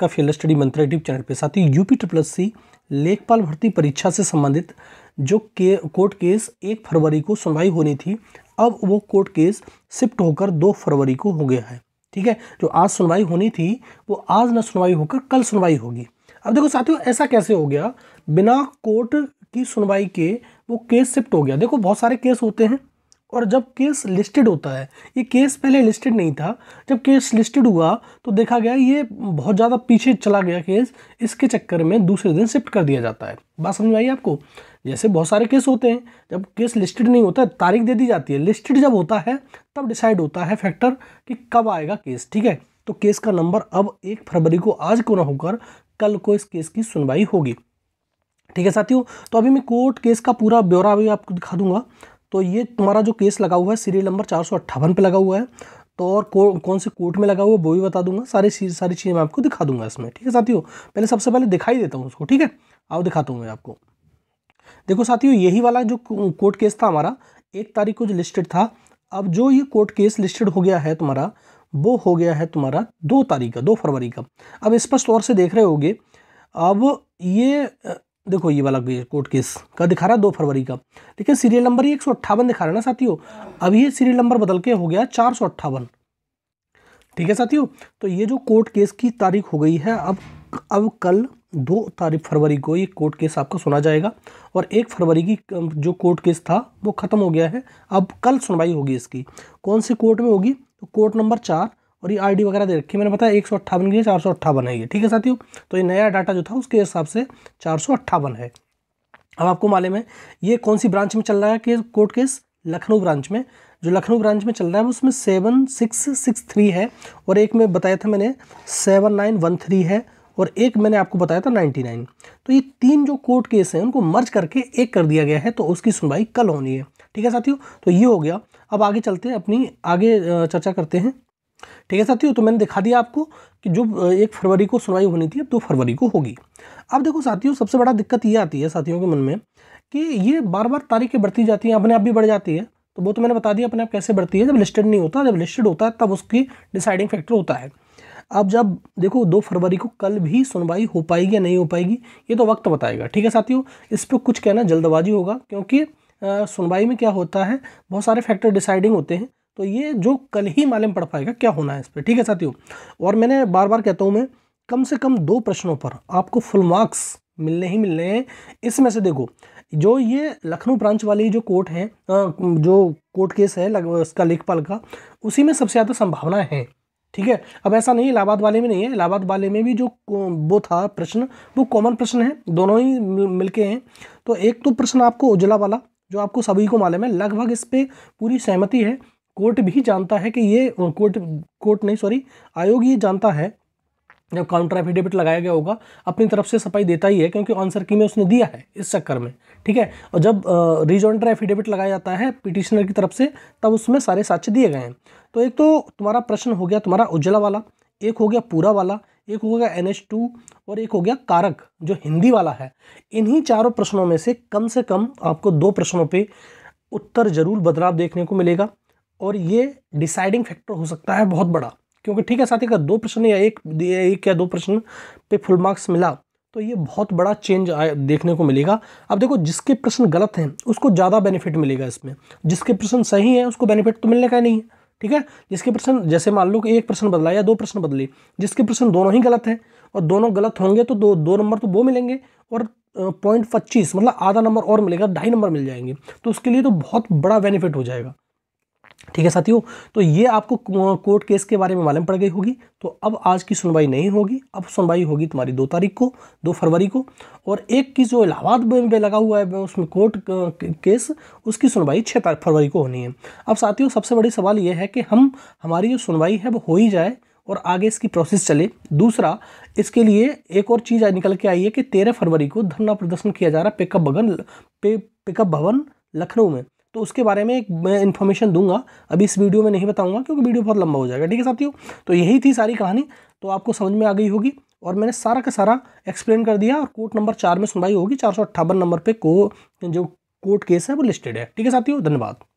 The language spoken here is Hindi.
का field study Mantra YouTube channel पे साथ ही यूपी ट्रिपल सी लेखपाल भर्ती परीक्षा से संबंधित जो के कोर्ट केस एक फरवरी को सुनवाई होनी थी अब वो कोर्ट केस शिफ्ट होकर दो फरवरी को हो गया है ठीक है जो आज सुनवाई होनी थी वो आज न सुनवाई होकर कल सुनवाई होगी अब देखो साथियों ऐसा कैसे हो गया बिना कोर्ट की सुनवाई के वो केस शिफ्ट हो गया देखो बहुत सारे केस होते हैं और जब केस लिस्टेड होता है ये केस पहले लिस्टेड नहीं था जब केस लिस्टेड हुआ तो देखा गया ये बहुत ज़्यादा पीछे चला गया केस इसके चक्कर में दूसरे दिन शिफ्ट कर दिया जाता है बात समझ में आई आपको जैसे बहुत सारे केस होते हैं जब केस लिस्टेड नहीं होता तारीख दे दी जाती है लिस्टेड जब होता है तब डिसाइड होता है फैक्टर कि कब आएगा केस ठीक है तो केस का नंबर अब एक फरवरी को आज को ना होकर कल को इस केस की सुनवाई होगी ठीक है साथियों तो अभी मैं कोर्ट केस का पूरा ब्यौरा अभी आपको दिखा दूंगा तो ये तुम्हारा जो केस लगा हुआ है सीरियल नंबर चार सौ अट्ठावन पर लगा हुआ है तो और को, कौन से कोर्ट में लगा हुआ है वो भी बता दूंगा सारी सारी चीज़ें मैं आपको दिखा दूंगा इसमें ठीक है साथियों पहले सबसे पहले दिखाई देता हूँ उसको ठीक है आओ दिखाता हूँ मैं आपको देखो साथियों यही वाला जो कोर्ट केस था हमारा एक तारीख को जो लिस्टेड था अब जो ये कोर्ट केस लिस्टेड हो गया है तुम्हारा वो हो गया है तुम्हारा दो तारीख का दो फरवरी का अब स्पष्ट तौर से देख रहे होगे अब ये देखो ये वाला कोर्ट केस का दिखा रहा है दो फरवरी का लेकिन सीरियल नंबर ये एक दिखा रहा है ना साथियों अभी ये सीरियल नंबर बदल के हो गया चार ठीक है साथियों तो ये जो कोर्ट केस की तारीख हो गई है अब अब कल दो तारीख फरवरी को ये कोर्ट केस आपका सुना जाएगा और एक फरवरी की जो कोर्ट केस था वो ख़त्म हो गया है अब कल सुनवाई होगी इसकी कौन से कोर्ट में होगी तो कोर्ट नंबर चार और ये आई वगैरह दे रखी है मैंने बताया एक सौ अट्ठावन की चार सौ अट्ठावन है ये ठीक है साथियों तो ये नया डाटा जो था उसके हिसाब से चार सौ अट्ठावन है अब आपको मालूम है ये कौन सी ब्रांच में चल रहा है case court case Lucknow branch में जो लखनऊ ब्रांच में चल रहा है उसमें सेवन सिक्स सिक्स थ्री है और एक में बताया था मैंने सेवन नाइन वन थ्री है और एक मैंने आपको बताया था नाइन्टी नाइन तो ये तीन जो कोर्ट केस हैं उनको मर्ज करके एक कर दिया गया है तो उसकी सुनवाई कल होनी है ठीक है साथियों तो ये हो गया अब आगे चलते हैं अपनी आगे चर्चा करते हैं ठीक है साथियों तो मैंने दिखा दिया आपको कि जो एक फरवरी को सुनवाई होनी थी अब दो फरवरी को होगी अब देखो साथियों सबसे बड़ा दिक्कत ये आती है साथियों के मन में कि ये बार बार तारीखें बढ़ती जाती हैं अपने आप भी बढ़ जाती है तो वो तो मैंने बता दिया अपने आप कैसे बढ़ती है जब लिस्टेड नहीं होता जब लिस्टेड होता है तब उसकी डिसाइडिंग फैक्टर होता है अब जब देखो दो फरवरी को कल भी सुनवाई हो पाएगी या नहीं हो पाएगी ये तो वक्त बताएगा ठीक है साथियों इस पर कुछ कहना जल्दबाजी होगा क्योंकि सुनवाई में क्या होता है बहुत सारे फैक्टर डिसाइडिंग होते हैं तो ये जो कल ही मालूम पड़ पाएगा क्या होना है इस पर ठीक है साथियों और मैंने बार बार कहता हूँ मैं कम से कम दो प्रश्नों पर आपको फुल मार्क्स मिलने ही मिलने हैं इसमें से देखो जो ये लखनऊ ब्रांच वाली जो कोर्ट है जो कोर्ट केस है इसका लेखपाल का उसी में सबसे ज़्यादा संभावना है ठीक है अब ऐसा नहीं इलाहाबाद वाले में नहीं है इलाहाबाद वाले में भी जो वो था प्रश्न वो कॉमन प्रश्न है दोनों ही मिलके हैं तो एक तो प्रश्न आपको उजला वाला जो आपको सभी को मालूम है लगभग इस पर पूरी सहमति है कोर्ट भी जानता है कि ये कोर्ट कोर्ट नहीं सॉरी आयोग ये जानता है जब काउंटर एफिडेविट लगाया गया होगा अपनी तरफ से सफाई देता ही है क्योंकि आंसर की में उसने दिया है इस चक्कर में ठीक है और जब रिजॉइंटर एफिडेविट लगाया जाता है पिटिशनर की तरफ से तब उसमें सारे साक्ष्य दिए गए हैं तो एक तो तुम्हारा प्रश्न हो गया तुम्हारा उज्ज्वला वाला एक हो गया पूरा वाला एक हो गया एन और एक हो गया कारक जो हिंदी वाला है इन्हीं चारों प्रश्नों में से कम से कम आपको दो प्रश्नों पर उत्तर जरूर बदलाव देखने को मिलेगा और ये डिसाइडिंग फैक्टर हो सकता है बहुत बड़ा क्योंकि ठीक है साथी का दो प्रश्न या एक एक या दो प्रश्न पे फुल मार्क्स मिला तो ये बहुत बड़ा चेंज देखने को मिलेगा अब देखो जिसके प्रश्न गलत हैं उसको ज़्यादा बेनिफिट मिलेगा इसमें जिसके प्रश्न सही हैं उसको बेनिफिट तो मिलने का नहीं है ठीक है जिसके प्रश्न जैसे मान लो कि एक प्रश्न बदला या दो प्रश्न बदले जिसके प्रश्न दोनों ही गलत हैं और दोनों गलत होंगे तो दो दो नंबर तो वो मिलेंगे और पॉइंट पच्चीस मतलब आधा नंबर और मिलेगा ढाई नंबर मिल जाएंगे तो उसके लिए तो बहुत बड़ा बेनिफिट हो जाएगा ठीक है साथियों तो ये आपको कोर्ट केस के बारे में मालूम पड़ गई होगी तो अब आज की सुनवाई नहीं होगी अब सुनवाई होगी तुम्हारी दो तारीख को दो फरवरी को और एक की जो इलाहाबाद में लगा हुआ है उसमें कोर्ट केस उसकी सुनवाई छः तारीख फरवरी को होनी है अब साथियों सबसे बड़ी सवाल ये है कि हम हमारी जो सुनवाई है वो हो ही जाए और आगे इसकी प्रोसेस चले दूसरा इसके लिए एक और चीज़ निकल के आई है कि तेरह फरवरी को धरना प्रदर्शन किया जा रहा है पिकअप भवन पिकअप भवन लखनऊ में तो उसके बारे में एक मैं इन्फॉर्मेशन दूंगा अभी इस वीडियो में नहीं बताऊंगा क्योंकि वीडियो बहुत लंबा हो जाएगा ठीक है साथियों तो यही थी सारी कहानी तो आपको समझ में आ गई होगी और मैंने सारा का सारा एक्सप्लेन कर दिया और कोर्ट नंबर चार में सुनवाई होगी चार नंबर पर को जो कोर्ट केस है वो लिस्टेड है ठीक है साथियों धन्यवाद